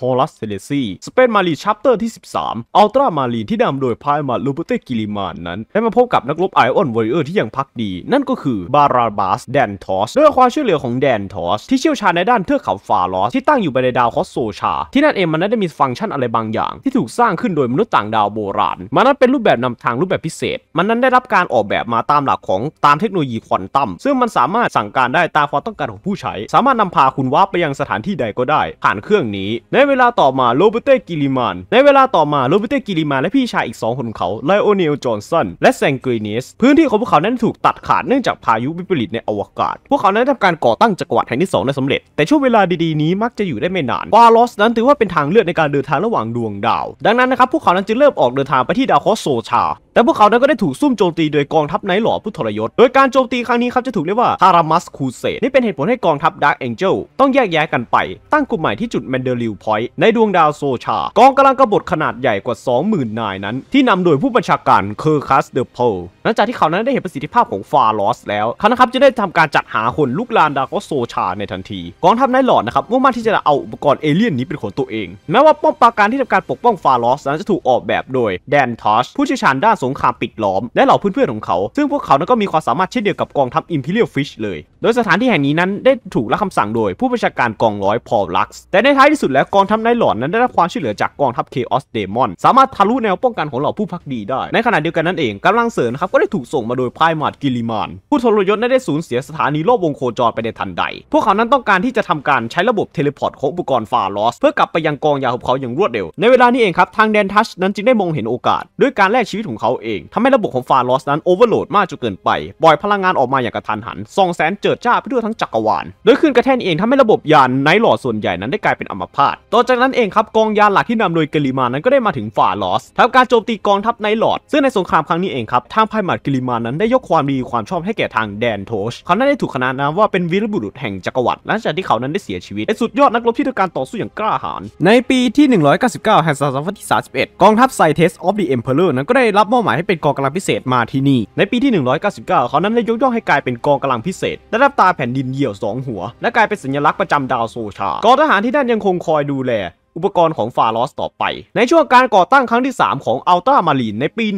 ฮอลัสเทเลซีสเปนมาลีชัปเตอร์ที่ 13อัลตรามารีที่นำโดยพายมาลูเบเตกิลิมานนั้นได้มาพบกับนักรบไอออนวอริเออร์ที่ยังพักดี นั่นก็คือบาราบาสแดนทอสด้วยความช่วยเหลือของแดนทอสที่เชี่ยวชาญในด้านเทือกเขาฟาลอสที่ตั้งอยู่บนในดาวคอสโซชา ที่นั่นเองมันนั้นได้มีฟังก์ชันอะไรบางอย่าง ที่ถูกสร้างขึ้นโดยมนุษย์ต่างดาวโบราณมันนั้นเป็นรูปแบบนำทางรูปแบบพิเศษมันนั้นได้รับการออกแบบมาตามหลักของตามเทคโนโลยีควอนตัมซึ่งมันสามารถสั่งการได้ตามความต้องการของผู้ใช้ สามารถนำพาคุณว่าไปยังสถานที่ใดก็ได้ ผ่านเครื่องนี้ในเวลาต่อมาโรเบร์ตกิลิมานในเวลาต่อมาโรเบร์ตกิลิมานและพี่ชายอีก 2 คนเขาไลโอเนลจอห์นสันและแซงกรเนสพื้นที่ของพวกเขา นั้นถูกตัดขาดเนื่องจากพายุวิปริตในอวกาศ พวกเขานั้นทำการก่อตั้งจักรวรรดิแห่งที่2ได้สำเร็จ แต่ช่วงเวลาดีๆนี้มักจะอยู่ได้ไม่นานวาลอสนั้นถือว่าเป็นทางเลือกในการเดินทางระหว่างดวงดาว ดังนั้นนะครับพวกเขานั้นจึงเริ่มออกเดินทางไปที่ดาวคอสโซชาแต่พวกเขานั้นก็ได้ถูกซุ่มโจมตีโดยกองทัพไนท์หล่อผู้ทรยศโดยการโจมตีครั้งนี้ครับจะถูกเรียกว่าทารามัสคูเซนี่เป็นเหตุผลให้กองทัพดาร์กเอ็นเจลต้องแยกย้ายกันไปตั้งกลุ่มใหม่ที่จุดแมนเดลิลพอว้ในดวงดาวโซชา กองกำลังกบฏขนาดใหญ่กว่า 20,000นายนั้น ที่นำโดยผู้บัญชาการเคอร์คัสเดอะโพลหลังจากที่เขานั้นได้เห็นประสิทธิภาพของฟาลอสแล้ว เขานะครับจะได้ทำการจัดหาคนลุกลานดาวโซชาในทันที กองทัพนายหลอดนะครับมุ่งมั่นที่จะเอาอุปกรณ์เอเลี่ยนนี้เป็นของตัวเอง แม้ว่าป้อมปราการที่ทำการปกป้องฟาลอสนั้นจะถูกออกแบบโดยแดนทอชผู้เชี่ยวชาญด้านสงครามปิดล้อมและเหล่าเพื่อนๆของเขา ซึ่งพวกเขานั้นก็มีความสามารถเช่นเดียวกับกองทัพอิมพีเรียลฟิชเลยโดยสถานที่แห่งนี้นั้นได้ถูกรับคำสั่งโดยผู้บัญชาการกองร้อยพอลลักซ์แต่ในท้ายที่สุดแล้ว กองทัพนายหลอนนั้นได้รับความช่วยเหลือจากกองทัพเคออสเดมอนสามารถทะลุแนวป้องกันของเหล่าผู้พักดีได้ ในขณะเดียวกันนั่นเองกำลังเสริมครับก็ได้ถูกส่งมาโดยพายมาดกิลิมาน ผู้ทรยศได้สูญเสียสถานีโลบวงโคจรไปในทันใด พวกเขานั้นต้องการที่จะทำการใช้ระบบเทเลพอร์ตของอุปกรณ์ฟาลอสเพื่อกลับไปยังกองยาของเขาอย่างรวดเร็ว ในเวลานี้เองครับ ทางแดนทัชนั้นจึงได้มองเห็นโอกาส ด้วยการแลกชีวิตของเขาเอง ทำให้ระบบของฟาลอสนั้นโอเวอร์โหลดมากจนเกินไปปล่อยพลังงานออกมาอย่างกระทันหันส่องแสนเจิดจ้าไปทั่วทั้งจักรวาลโดยคึืนกระแทกเองทำให้ระบบยานไนท์หลอดส่วนใหญ่นั้นได้กลายเป็นอัมพาตต่อจากนั้นเองครับกองยานหลักที่นำโดยกิลิมานั้นก็ได้มาถึงฝ่าลอสทำการโจมตีกองทัพไนท์หลอดซึ่งในสงครามครั้งนี้เองครับทางไพมาร์กลิมานั้น ได้ยกความดีความชอบให้แก่ทางแดนโทช เขานั้นได้ถูกขนานนามว่าเป็นวีรบุรุษแห่งจักรวรรดิ หลังจากที่เขานั้นได้เสียชีวิตในสุดยอดนักรบที่ทยการต่อสู้อย่างกล้าหาญ ในปีที่ 199แห่งศตวรรษที่31 กองทัพไซเทสออฟเดอะเอ็มเพลเลอร์นั้นก็ได้รับมอบหมายให้เป็นกองกำลังพิเศษมาที่นี่ในปีที่ 199 เขานั้นได้ยกย่องให้กลายเป็นกองกำลังพิเศษได้รับตาแผ่นดินเหี่ยวสองหัว และกลายเป็นสัญลักษณ์ประจำดาวโซชา กองทหารที่นั่นยังคงคอยดูแล อุปกรณ์ของฟาลอสต่อไป ในช่วงการก่อตั้งครั้งที่ 3 ของอัลตรามารีนในปี 199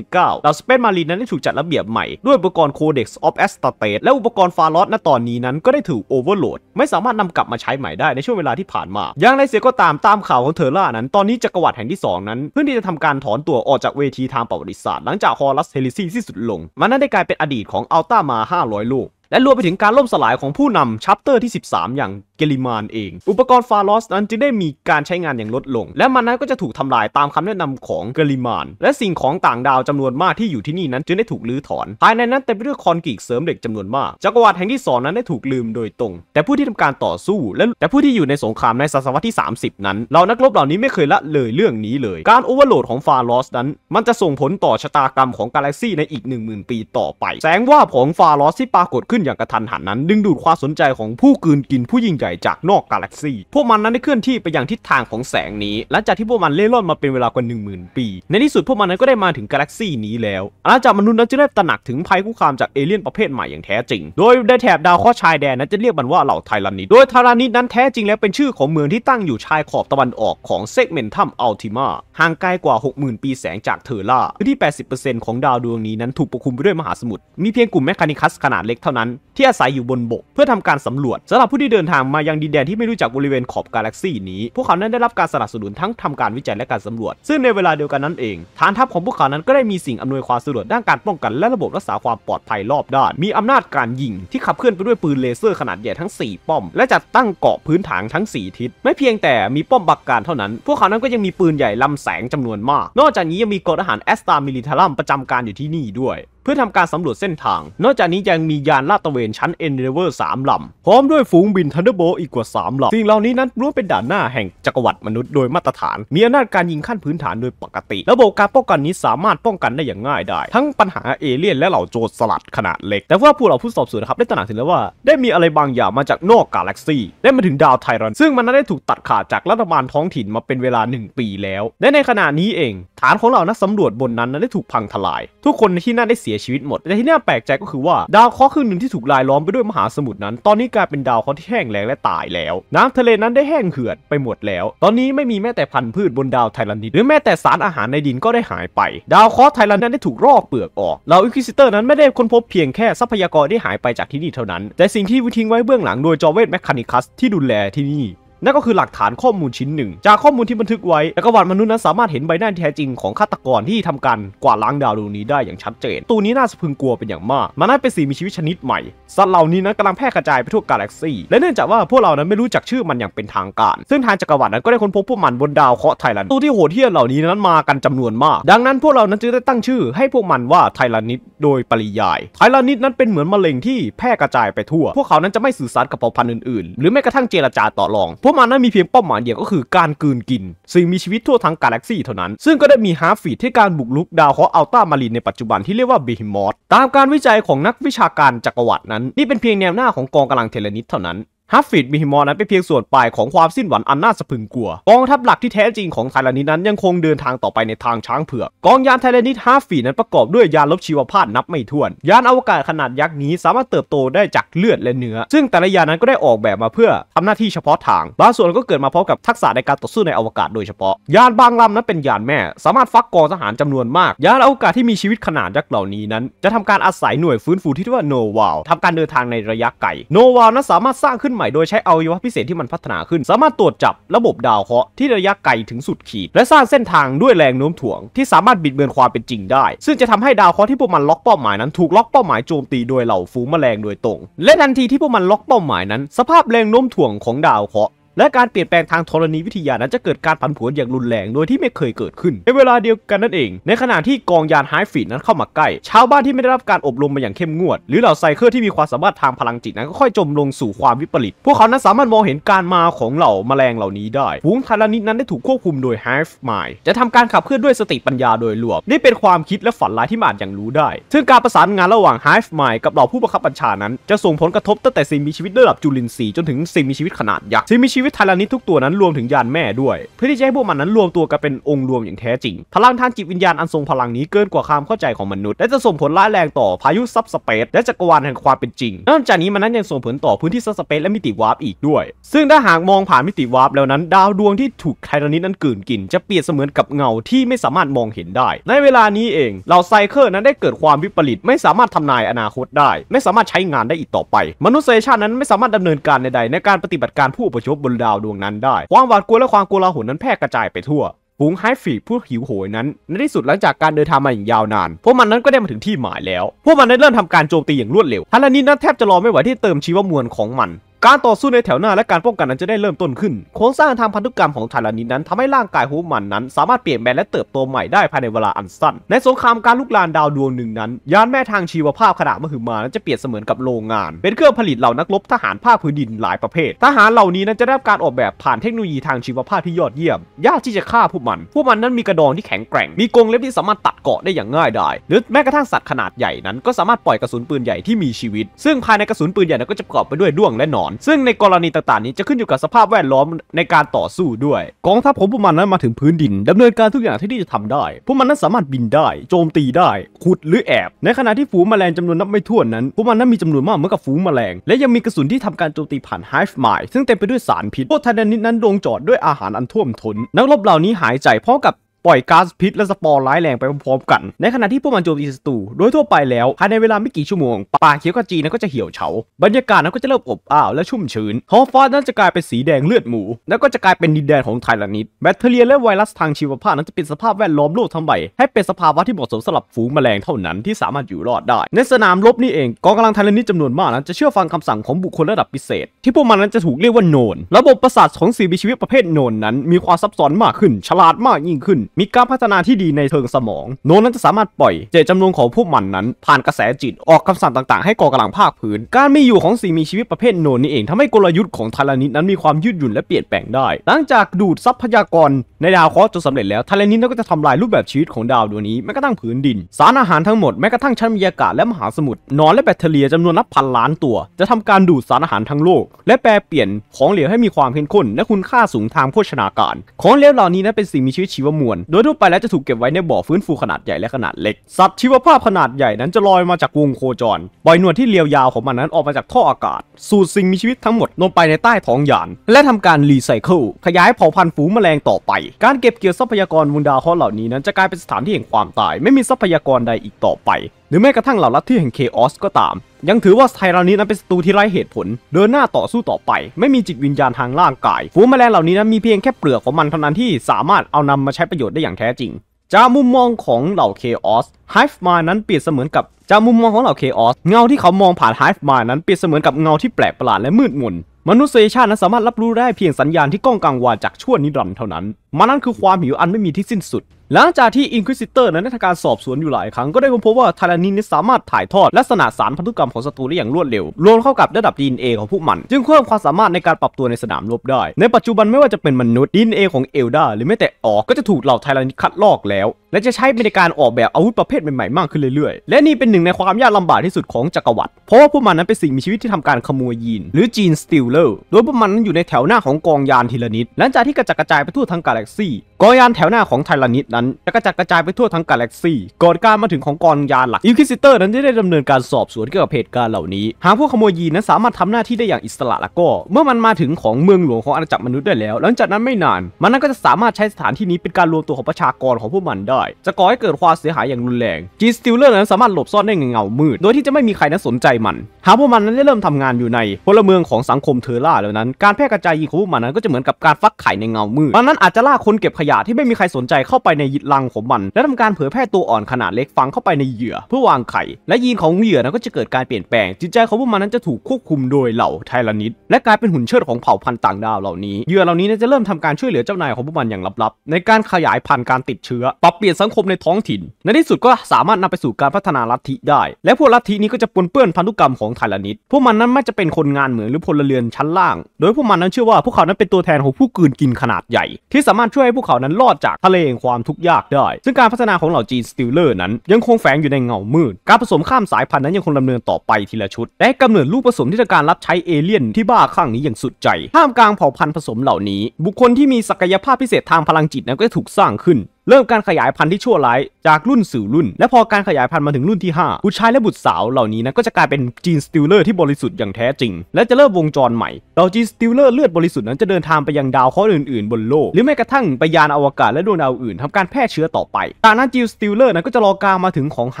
เหล่าสเปนมารีนนั้นได้ถูกจัดระเบียบใหม่ด้วยอุปกรณ์โคเด็กซ์ออฟแอสตาเตและอุปกรณ์ฟาลอสณตอนนี้นั้นก็ได้ถูกโอเวอร์โหลดไม่สามารถนำกลับมาใช้ใหม่ได้ในช่วงเวลาที่ผ่านมา อย่างไรเสียก็ตามตามข่าวของเทอร่านั้น ตอนนี้จักรวรรดิแห่งที่2นั้นเพื่อที่จะทำการถอนตัวออกจากเวทีทางประวัติศาสตร์หลังจากฮอรัสเฮลิซีสิ้นสุดลงมันนั้นได้กลายเป็นอดีตของอัลตรามา500ลูกและรวมไปถึงการล่มสลายของผู้นำชัปเตอร์ที่ 13 อย่างกลิมานเอง อุปกรณ์ฟาลอสนั้นจึงได้มีการใช้งานอย่างลดลง และมันนั้นก็จะถูกทำลายตามคำแนะนำของเกลิมาน และสิ่งของต่างดาวจำนวนมากที่อยู่ที่นี่นั้น จึงได้ถูกลื้อถอน ภายในนั้นเต็มไปด้วยคอนกรีตเสริมเหล็กจำนวนมากจักรวรรดิแห่งที่สองนั้นได้ถูกลืมโดยตรง แต่ผู้ที่ทำการต่อสู้และแต่ผู้ที่อยู่ในสงครามในศตวรรษที่30 นั้นเหล่านักรบเหล่านี้ไม่เคยละเลยเรื่องนี้เลย การโอเวอร์โหลดของฟาลอสนั้น มันจะส่งผลต่อชะตากรรมของกาแล็กซี่ในอีก 10,000 ปีต่อไป แสงว่าของฟาลอสที่ปรากฏขึ้นอย่างกระทันหันนั้น ดึงดูดความสนใจของผู้กืนกินผู้ยิ่งใหญ่ญ่จากนอกกาแล็กซีพวกมันนั้นได้เคลื่อนที่ไปยังทิศทางของแสงนี้หลังจากที่พวกมันเล่ร่อนมาเป็นเวลากว่า 1 0,000 ปี ในที่สุดพวกมันนั้นก็ได้มาถึงกาแล็กซีนี้แล้ว อาณาจักรมนุษย์นั้นจะได้ตระหนักถึงภัยคุกคามจากเอเลี่ยนประเภทใหม่อย่างแท้จริง โดยได้แถบดาวข้อชายแดนนั้นจะเรียกมันว่าเหล่าไทรานิด โดยไทรานิดนั้นแท้จริงแล้วเป็นชื่อของเมืองที่ตั้งอยู่ชายขอบตะวันออกของเซกเมนทัมอัลติมาห่างไกลกว่า 60,000 ปีแสงจากเทอร่าที่ 80%ของดาวดวงนี้นั้นถูกปกคลุมไปด้วยมหาสมุทรมีเพียงกลุ่มแมคคานิคัส ขนาดเล็กเท่านั้น ที่อาศัยอยู่บนบกเพื่อทำการสำรวจสำหรับผู้ที่เดินทางมาายังดินแดนที่ไม่รู้จักบริเวณขอบกาแล็กซี่นี้ พวกเขานั้นได้รับการสนับสนุนทั้งทำการวิจัยและการสำรวจ ซึ่งในเวลาเดียวกันนั้นเอง ฐานทัพของพวกเขานั้นก็ได้มีสิ่งอำนวยความสะดวกด้านการป้องกันและระบบรักษาความปลอดภัยรอบด้าน มีอำนาจการยิงที่ขับเคลื่อนไปด้วยปืนเลเซอร์ขนาดใหญ่ทั้ง 4 ป้อม และจัดตั้งเกาะพื้นฐานทั้ง 4 ทิศ ไม่เพียงแต่มีป้อมบักการเท่านั้น พวกเขานั้นก็ยังมีปืนใหญ่ลำแสงจำนวนมาก นอกจากนี้ยังมีกองทหารแอสตามิลิทารัมประจำการอยู่ที่นี่ด้วยเพื่อทำการสำรวจเส้นทาง นอกจากนี้ยังมียานลาดตระเวน ชั้นเอ็นเดเวอร์สามลำพร้อมด้วยฝูงบินทันเดอร์โบ อีกกว่า 3ลำสิ่งเหล่านี้นั้นล้วนเป็นด่านหน้าแห่ง จักรวรรดิมนุษย์โดยมาตรฐาน มีอำนาจการยิงขั้นพื้นฐานโดยปกติ ระบบการป้องกันนี้สามารถป้องกันได้อย่างง่ายได้ ทั้งปัญหาเอเลี่ยนและเหล่าโจรสลัดขนาดเล็ก แต่ว่าผู้เราผู้สอบสวนครับได้ตระหนักถึงแล้วว่า ได้มีอะไรบางอย่างมาจากนอกกาแล็กซีได้มาถึงดาวไทรอนซึ่งมันนั้นได้ถูกตัดขาดจากรัฐบาลท้องถิ่นมาเป็นเวลา 1 ปีแล้ว และในขณะนี้เอง ฐานของเหล่านักสำรวจบนนั้นนั้นได้ถูกพังทลาย ทุกคนที่นั่นได้เสียียชีวิตหมดแต่ที่น่าแปลกใจก็คือว่าดาวเคราะห์คืนหนึ่งที่ถูกลายล้อมไปด้วยมหาสมุทรนั้น ตอนนี้กลายเป็นดาวเคราะห์ที่แห้งแล้งและตายแล้ว น้ำทะเลนั้นได้แห้งเหือดไปหมดแล้ว ตอนนี้ไม่มีแม้แต่พันธุ์พืชบนดาวไทลันดีหรือแม้แต่สารอาหารในดินก็ได้หายไปดาวเคราะห์ไทลันนั้นได้ถูกรอกเปลือกออกเราอิคิสเตอร์นั้นไม่ได้ค้นพบเพียงแค่ทรัพยากรที่หายไปจากที่นี่เท่านั้น แต่สิ่งที่วิทิ้งไว้เบื้องหลังโดยจอเวตแมคคานิคัสที่ดูแลที่นี่นั่นก็คือหลักฐานข้อมูลชิ้นหนึ่ง จากข้อมูลที่บันทึกไว้จักรวดิมนุษย์นั้นสามารถเห็นใบหน้าแท้จริงของฆาตกรที่ทำการกวาดล้างดาวดวงนี้ได้อย่างชัดเจนตัวนี้น่าสะพึงกลัวเป็นอย่างมาก มันน่าเป็นสิ่งมีชีวิตชนิดใหม่ สัตว์เหล่านี้นั้นกำลังแพร่กระจายไปทั่วกาแล็กซี่และเนื่องจากว่าพวกเรานั้นไม่รู้จักชื่อมันอย่างเป็นทางการ ซึ่งทางจักรวรรดินั้นก็ได้ค้นพบพวกมันบนดาวเคราะห์ไทลันตัวที่โหดเหี้ยเหล่านี้นั้นมากันจำนวนมาก ดังนั้นพวกเรานั้นจึงได้ตั้งชื่อ ให้พวกมันว่าไทลันิดโดยปริยายไทลันิดนั้นเป็นเหมือนมะเร็งที่แพร่กระจายไปทั่วพวกเขานั้นจะไม่สื่อสารกับเผ่าพันธุ์อื่นๆ หรือแม้กระทั่งเจรจาต่อรองพวราะมันนั้นมีเพียงเป้าหมายเดียวก็คือการกืนกินสิ่งมีชีวิตทั่วทั้งกาแล็กซี่เท่านั้น ซึ่งก็ได้มีฮาร์ฟีดที่การบุกลุกดาวเคราะห์อัลต้ามารีนในปัจจุบันที่เรียกว่าเบฮิมอสตามการวิจัยของนักวิชาการจักรวรรดินั้น นี่เป็นเพียงแนวหน้าของกองกำลังเทเลนิตเท่านั้นฮัฟฟิดมิฮิมอนั้นเป็นเพียงส่วนปลายของความสิ้นหวังอันน่าสะพึงกลัว กองทัพหลักที่แท้จริงของไทแลนิดนั้นยังคงเดินทางต่อไปในทางช้างเผือกกองยานไทแลนิดฮัฟฟิดนั้นประกอบด้วยยานลบชีวภาพนับไม่ถ้วน ยานอวกาศขนาดยักษ์นี้สามารถเติบโตได้จากเลือดและเนื้อ ซึ่งแต่ละยานนั้นก็ได้ออกแบบมาเพื่อทำหน้าที่เฉพาะทางบางส่วนก็เกิดมาพร้อมกับทักษะในการต่อสู้ในอวกาศโดยเฉพาะ ยานบางลำนั้นเป็นยานแม่ สามารถฟักกองทหารจำนวนมาก ยานอวกาศที่มีชีวิตขนาดยักษ์เหล่านี้นั้น จะทำการอาศัยหน่วยฟื้นฟูที่รียกว่าโนวาลทำการเดินทางในระยะไกลโนวาลนั้นสามารถสร้างขึ้นหม่โดยใช้อวัยวะพิเศษที่มันพัฒนาขึ้น สามารถตรวจจับระบบดาวเคราะห์ที่ระยะไกลถึงสุดขีด และสร้างเส้นทางด้วยแรงโน้มถ่วงที่สามารถบิดเบือนความเป็นจริงได้ ซึ่งจะทำให้ดาวเคราะห์ที่พวกมันล็อกเป้าหมายนั้น ถูกล็อกเป้าหมายโจมตีโดยเหล่าฝูงแมลงโดยตรง และทันทีที่พวกมันล็อกเป้าหมายนั้น สภาพแรงโน้มถ่วงของดาวเคราะห์และการเปลี่ยนแปลงทางธรณีวิทยานั้นจะเกิดการผันผวนอย่างรุนแรงโดยที่ไม่เคยเกิดขึ้น ในเวลาเดียวกันนั่นเอง ในขณะที่กองยานไฮฟีดนั้นเข้ามาใกล้ ชาวบ้านที่ไม่ได้รับการอบรมมาอย่างเข้มงวดหรือเหล่าไซเคิลที่มีความสามารถทางพลังจิตนั้นก็ค่อยจมลงสู่ความวิปริตพวกเขานั้นสามารถมองเห็นการมาของเหล่าแมลงเหล่านี้ได้ฝูงธารณีนั้นได้ถูกควบคุมโดยไฮฟ์มายจะทำการขับเคลื่อนด้วยสติปัญญาโดยรวมนี่เป็นความคิดและฝันร้ายที่มาอาจอย่างรู้ได้ ซึ่งการประสานงานระหว่างไฮฟ์มายกับเหล่าผู้บังคับบัญชานั้น จะส่งผลกระทบตั้งแต่สิ่งมีชีวิตระดับจุลินทรีย์จนถึงสิ่งมีชีวิตขนาดยักษ์สิ่งมีชีชีวิตทารานิทุกตัวนั้น รวมถึงยานแม่ด้วยเพื่อที่จะให้พวกมันนั้น รวมตัวกันเป็นองค์รวมอย่างแท้จริงพลังทางจิตวิญญาณอันทรงพลังนี้เกินกว่าความเข้าใจของมนุษย์และจะส่งผลร้ายแรงต่อพายุซับสเปซและจักรวาลแห่งความเป็นจริงนอกจากนี้มันนั้นยังส่งผลต่อพื้นที่ซับสเปซและมิติวาร์ปอีกด้วย ซึ่งถ้าหากมองผ่านมิติวาร์ปแล้วนั้น ดาวดวงที่ถูกไทรานินั้นกลืนกินจะเปรียบเสมือนกับเงาที่ไม่สามารถมองเห็นได้ ในเวลานี้เองเหล่าไซเคิลนั้นได้เกิดความวิปริต ไม่สามารถทำนายอนาคตได้ ไม่สามารถใช้งานได้อีกต่อไป มนุษยชาตินั้นไม่สามารถดำเนินการใดๆ ในการปฏิบัติการผู้อพยพบนดาวดวงนั้นได้ความหวาดกลัวและความกลัวลาหนนั้นแพร่กระจายไปทั่ว ฝูงไฮฟีผู้หิวโหยนั้นในที่สุดหลังจากการเดินทางมาอย่างยาวนานพวกมันนั้นก็ได้มาถึงที่หมาย แล้ว พวกมันได้เริ่มทำการโจมตีอย่างรวดเร็วฮารานีนั้นแทบจะรอไม่ไหวที่เติมชีวมวลของมันการต่อสู้ในแถวหน้าและการป้องกันนั้นจะได้เริ่มต้นขึ้น โครงสร้างทางพันธุกรรมของทารานินนั้นทำให้ร่างกายฮูมันนั้นสามารถเปลี่ยนแปลงและเติบโตใหม่ได้ภายในเวลาอันสั้นในสงครามการลุกลานดาวดวงหนึ่งนั้น ยานแม่ทางชีวภาพขนาดมหึมา นั้นจะเปรียบเสมือนกับโรงงาน เป็นเครื่องผลิตเหล่านักรบทหารภาคพื้นดินหลายประเภท ทหารเหล่านี้นั้นจะได้รับการออกแบบผ่านเทคโนโลยีทางชีวภาพที่ยอดเยี่ยม ยากที่จะฆ่าพวกมันพวกมันนั้นมีกระดองที่แข็งแกร่ง มีกรงเล็บที่สามารถตัดเกาะได้อย่างง่ายดายหรือแม้กระทั่งสัตว์ขนาดใหญ่นั้นก็สามารถปล่อยกระสุนปืนใหญ่ที่มีชีวิตซึ่งภายในกระสุนปืนใหญ่นั้นก็จะประกอบไปด้วยด้วงและหนอนซึ่งในกรณีต่างๆนี้จะขึ้นอยู่กับสภาพแวดล้อมในการต่อสู้ด้วย กองทัพของพวกมันนั้นมาถึงพื้นดิน ดำเนินการทุกอย่างที่ีจะทำได้พวกมันนั้นสามารถบินได้ โจมตีได้ขุดหรือแอบในขณะที่ฝูงแมลงจำนวนนับไม่ถ้วนนั้นพวกมันนั้นมีจำนวนมากเหมือนกับฝูงแมลง และยังมีกระสุนที่ทำการโจมตีผ่านไฮฟ์ไมล์ซึ่งเต็มไปด้วยสารพิษพวกทานนิดนั้นลงจอดด้วยอาหารอันท่วมท้นนักรบเหล่านี้หายใจพร้อมกับปล่อยก๊าซพิษและสปอร์ร้ายแรงไปพร้อมๆกัน ในขณะที่พวกมันโจมตีศัตรูโดยทั่วไปแล้วภายในเวลาไม่กี่ชั่วโมงป่าเขียวกระจีนั้นก็จะเหี่ยวเฉาบรรยากาศนั้นก็จะเริ่มอบอ้าวและชุ่มชื้นท้องฟ้านั้นจะกลายเป็นสีแดงเลือดหมูแล้วก็จะกลายเป็นดินแดนของไทลานิดแบคทีเรียและไวรัสทางชีวภาพนั้นจะเป็นสภาพแวดล้อมโลกทั้งใบให้เป็นสภาวะที่เหมาะสมสำหรับฝูงแมลงเท่านั้นที่สามารถอยู่รอดได้ ในสนามรบนี่เองกองกำลังไทลานิดจำนวนมากนั้นจะเชื่อฟังคำสั่งของบุคคลระดับพิเศษที่พวกมันนั้นจะถูกเรียกว่าโนนระบบประสาทของสิ่งมีชีวิตประเภทโนนนั้นมีความซับซ้อนมากขึ้น ฉลาดมากยิ่งขึ้นมีการพัฒนาที่ดีในเชิงสมอง โนนั้นจะสามารถปล่อยเจตจำนงของผู้มันนั้น ผ่านกระแสจิต ออกคำสั่งต่างๆให้ก่อกำลังภาคพื้น การมีอยู่ของสิ่งมีชีวิตประเภทโนนนี่เองทำให้กลยุทธ์ของทารานิตนั้นมีความยืดหยุ่นและเปลี่ยนแปลงได้หลังจากดูดทรัพยากรในดาวเคราะห์จนสำเร็จแล้ว ทารานิตก็จะทำลายรูปแบบชีวิตของดาวดวงนี้แม้กระทั่งพื้นดินสารอาหารทั้งหมดแม้กระทั่งชั้นบรรยากาศและมหาสมุทรนอนและแบคทีเรียจำนวนนับพันล้านตัวจะทำการดูดสารอาหารทั้งโลก และแปลเปลี่ยนของเหลวให้มีความเข้มข้นและคุณค่าสูงทางโภชนาการ ของเหลวเหล่านี้นั้นเป็นสิ่งมีชีวิตชีวมวลโดยทั่วไปแล้วจะถูกเก็บไว้ในบ่อฟื้นฟูขนาดใหญ่และขนาดเล็ก สัตว์ชีวภาพขนาดใหญ่นั้นจะลอยมาจากวงโคจร ปล่อยหนวดที่เรียวยาวของมันนั้นออกมาจากท่ออากาศ สูดสิ่งมีชีวิตทั้งหมดลงไปในใต้ท้องยาน และทำการรีไซเคิลขยายเผ่าพันธุ์ฝูงแมลงต่อไป การเก็บเกี่ยวทรัพยากรมุนดาหอเหล่านี้นั้นจะกลายเป็นสถานที่แห่งความตาย ไม่มีทรัพยากรใดอีกต่อไปหรือแม้กระทั่งเหล่าลัทธิแห่งเคออสก็ตาม ยังถือว่าไทเรานี้นั้นเป็นศัตรูที่ไร้เหตุผลเดินหน้าต่อสู้ต่อไป ไม่มีจิตวิญญาณทางร่างกายฟูแมลงเหล่านี้นั้นมีเพียงแค่เปลือกของมันเท่านั้นที่สามารถเอานำมาใช้ประโยชน์ได้อย่างแท้จริง จากมุมมองของเหล่าเคออสไฮฟ์มานั้นเปรียบเสมือนกับจากมุมมองของเหล่าเคออสเงาที่เขามองผ่านไฮฟ์มานั้นเปรียบเสมือนกับเงาที่แปลกประหลาดและมืดมนมนุษยชาตินั้นสามารถรับรู้ได้เพียงสัญญาณที่ก้องกังวานจากชั่วนิรันดร์เท่านั้นมันนั้นคือความหิวอันไม่มีที่สิ้นสุดหลังจากที่อินควิซิเตอร์นั้นได้ทำการสอบสวนอยู่หลายครั้งก็ได้ค้นพบว่าทารานินนี้สามารถถ่ายทอดลักษณะสารพันธุกรรมของศัตรูได้อย่างรวดเร็ว รวมเข้ากับระดับ DNA ของพวกมัน จึงเพิ่มความสามารถในการปรับตัวในสนามรบได้ ในปัจจุบันไม่ว่าจะเป็นมนุษย์ DNA ของเอลดาหรือแม้แต่ออกก็จะถูกเหล่าไทรานินคัดลอกแล้ว และจะใช้ในการออกแบบอาวุธประเภทใหม่ๆมากขึ้นเรื่อยๆ และนี่เป็นหนึ่งในความยากลำบากที่สุดของจักรวรรดิเพราะว่าพวกมันนั้นเป็นสิ่งมีชีวิตที่ทำการขโมยยีนหรือจีนสติลเลอร์โดยพวกมันนั้นอยู่ในแถวหน้าของกองยานทีละนิดหลังจากที่กระจัดกระจายไปทั่วทั้งกาแล็กซี่กองยานแถวหน้าของไทลานิดนั้นจะกระจัดกระจายไปทั่วทั้งกาแล็กซี่ก่อนการมาถึงของกองยานหลักอินคิสิเตอร์นั้นได้ดำเนินการสอบสวนเกี่ยวกับเหตุการณ์เหล่านี้ หากพวกขโมยยีนนั้นสามารถทำหน้าที่ได้อย่างอิสระแล้วก็เมื่อมันมาถึงของเมืองหลวงของอาณาจักรมนุษย์ได้แล้ว หลังจากนั้นไม่นานมันนั้นก็จะสามารถใช้สถานที่นี้เป็นการรวมตัวของประชากรของพวกมันได้จะก่อให้เกิดความเสียหายอย่างรุนแรงจีสติลเลอร์นั้นสามารถหลบซ่อนได้ในเงามืดโดยที่จะไม่มีใครนั้นสนใจมัน หากพวกมันนั้นได้เริ่มทำงานอยู่ในพลเมืองของสังคมเทอร่าแล้วนั้นการแพร่กระจายยีนของพวกมันนั้นก็จะเหมือนกับการฟักไข่ในเงามืดมันนั้นอาจจะล่าคนเก็บขยยะที่ไม่มีใครสนใจเข้าไปในยดลังของมัน และทำการเผยแพร่ตัวอ่อนขนาดเล็กฝังเข้าไปในเหยื่อ เพื่อวางไข่ และยีนของเหยื่อนั้นก็จะเกิดการเปลี่ยนแปลงจิตใจของพวกมันนั้นจะถูกควบคุมโดยเหล่าไทลานิดและกลายเป็นหุ่นเชิดของเผ่าพันธุ์ต่างดาวเหล่านี้เหยื่อเหล่านี้จะเริ่มทำการช่วยเหลือเจ้านายของพวกมันอย่างลับๆในการขยายพันธุ์การติดเชื้อ ปรับเปลี่ยนสังคมในท้องถิ่น ในที่สุดก็สามารถนำไปสู่การพัฒนาลัทธิได้ และพวกลัทธินี้ก็จะปนเปื้อนพันธุกรรมของไทลานิดพวกมันนั้นไม่จะเป็นคนงานเหมือนหรือพลเรือนชั้นล่าง โดยพวกมันนั้นเชื่อว่าพวกเขานั้นเป็นตัวแทนของผู้กืนกินขนาดใหญ่ ที่สามารถช่วยให้พวกเขานั้นรอดจากทะเลแห่งความทุกข์ยากได้ ซึ่งการพัฒนาของเหล่าจีนสติลเลอร์นั้นยังคงแฝงอยู่ในเงามืด การผสมข้ามสายพันธุ์นั้นยังคงดำเนินต่อไปทีละชุด และกำเนิดลูกผสมที่จะการรับใช้เอเลี่ยนที่บ้าคลั่งนี้อย่างสุดใจ ท่ามกลางเผ่าพันธุ์ผสมเหล่านี้ บุคคลที่มีศักยภาพพิเศษทางพลังจิตนั้นก็จะถูกสร้างขึ้นเริ่มการขยายพันธุ์ที่ชั่วร้ายจากรุ่นสู่รุ่น และพอการขยายพันธุ์มาถึงรุ่นที่5บุตรชายและบุตรสาวเหล่านี้นะก็จะกลายเป็นจีนสติลเลอร์ที่บริสุทธิ์อย่างแท้จริง และจะเริ่มวงจรใหม่เหล่าจีนสติลเลอร์เลือดบริสุทธิ์นั้นจะเดินทางไปยังดาวเคราะห์อื่นๆ บนโลกหรือแม้กระทั่งไปยานอวกาศและดวงดาวอื่นทำการแพร่เชื้อต่อไปจากนั้นจีนสติลเลอร์นั้นก็จะรอการมาถึงของไฮ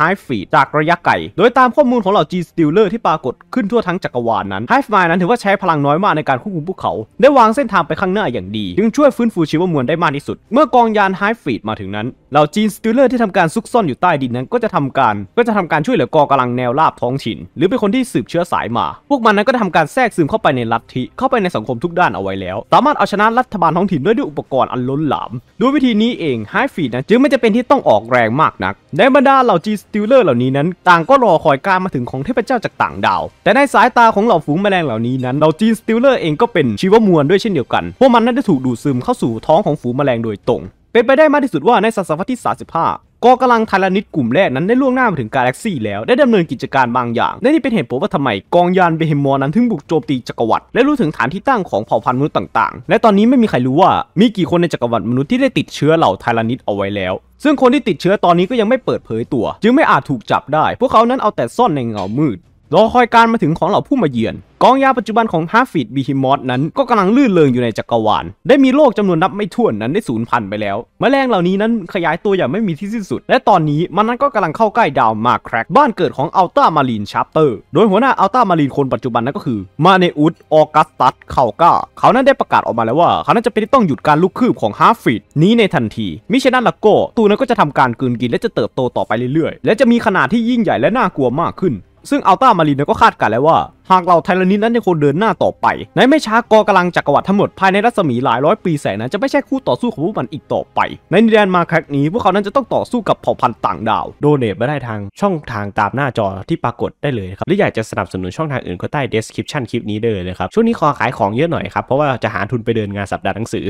ฟีจากระยะไกลโดยตามข้อมูลของเหล่าจีนสติลเลอร์ที่ปรากฏขึ้นทั่วทั้งจักรวาลนั้นไฮฟีนั้นถือว่าใช้พลังน้อยมากในการควบคุมพวกเขา ได้วางเส้นทางไปข้างหน้าอย่าง ดีจึงช่วยฟื้นฟูชีวมวลได้มากที่สุดเมื่อกองยานไฮฟีมาถึงนั้นเหล่าจีนสติลเลอร์ที่ทำการซุกซ่อนอยู่ใต้ดินนั้นก็จะทำการก็จะทำการช่วยเหลือกองกำลังแนวราบท้องถิ่น หรือเป็นคนที่สืบเชื้อสายมา พวกมันนั้นก็ทำการแทรกซึมเข้าไปในลัทธิ เข้าไปในสังคมทุกด้านเอาไว้แล้ว สามารถเอาชนะรัฐบาลท้องถิ่นด้วยด้วยอุปกรณ์อันล้นหลาม ด้วยวิธีนี้เองไฮฟีดนะจึงไม่จะเป็นที่ต้องออกแรงมากนักในบรรดาเหล่าจีนสติลเลอร์เหล่านี้นั้น ต่างก็รอคอยการมาถึงของเทพเจ้าจากต่างดาว แต่ในสายตาของเหล่าฝูงแมลงเหล่านี้นั้นเหล่าจีนสติลเลอร์เองก็เป็นชีวมวลด้วยเช่นเดียวกันพวกมันนั้นได้ถูกดูดซึมเข้าสู่ท้องของฝูงแมลงโดยตรงเป็นไปได้มากที่สุดว่าในศตวรรษที่ 35 กองกำลังไทานิดกลุ่มแรกนั้นได้ล่วงหน้ามาถึงกาแล็กซี่แล้วได้ดำเนินกิจการบางอย่างและนี่เป็นเหตุผลว่าทำไมกองยานเบเฮมอนั้นถึงบุกโจมตีจักรวรรดิและรู้ถึงฐานที่ตั้งของเผ่าพันธุ์มนุษย์ต่างๆ และตอนนี้ไม่มีใครรู้ว่า มีกี่คนในจักรวรรดิมนุษย์ที่ได้ติดเชื้อเหล่าไทานิดเอาไว้แล้ว ซึ่งคนที่ติดเชื้อตอนนี้ก็ยังไม่เปิดเผยตัว จึงไม่อาจถูกจับได้พวกเขานั้นเอาแต่ซ่อนในเงามืดรอคอยการมาถึงของเหล่าผู้มาเยือน กองยาปัจจุบันของฮาฟิดบีฮิมอสนั้นก็กำลังลื่นเลงอยู่ในจักรวาล ได้มีโรคจำนวนนับไม่ถ้วนนั้นได้สูญพันธุ์ไปแล้วมแมลงเหล่านี้นั้นขยายตัวอย่างไม่มีที่สิ้นสุด และตอนนี้มันนั้นก็กำลังเข้าใกล้ดาวมาแครก บ้านเกิดของอัลต้ามารีนชาร์เตอร์ โดยหัวหน้าอัลต้ามารีนคนปัจจุบันนั้นก็คือมาเนอุสออกัสตัสเคาก้า เขานั้นได้ประกาศออกมาแล้วว่าเขานั้นจะเป็นที่ต้องหยุดการลุกคืบของฮาฟิดนี้ในทันที มิฉชนั้นละก็ตัวนั้นก็จะทำการกืนกินและจะเติบโตต่อไปเรื่อยๆ และจะมีขนาดที่ยิ่งใหญ่และน่ากลัวมากขึ้นซึ่งอัลต้ามารีนก็คาดการณ์แล้วว่า หากเราไทลานินนั้นยังคงเดินหน้าต่อไป ในไม่ช้ากอกำลังจักรวรรดิทั้งหมด ภายในรัศมีหลายร้อยปีแสงนั้นจะไม่ใช่คู่ต่อสู้ของพวกมันอีกต่อไป ในนิแดนมาครั้นี้ พวกเขานั้นจะต้องต่อสู้กับเผ่าพันธุ์ต่างดาว โดเนทมาได้ทางช่องทางตามหน้าจอที่ปรากฏได้เลยครับหรืออยากจะสนับสนุนช่องทางอื่นก็ใต้เดสคริปชันคลิปนี้เลยครับช่วงนี้ขอขายของเยอะหน่อยครับเพราะว่าจะหาทุนไปเดินงานสัปดาห์หนังสือ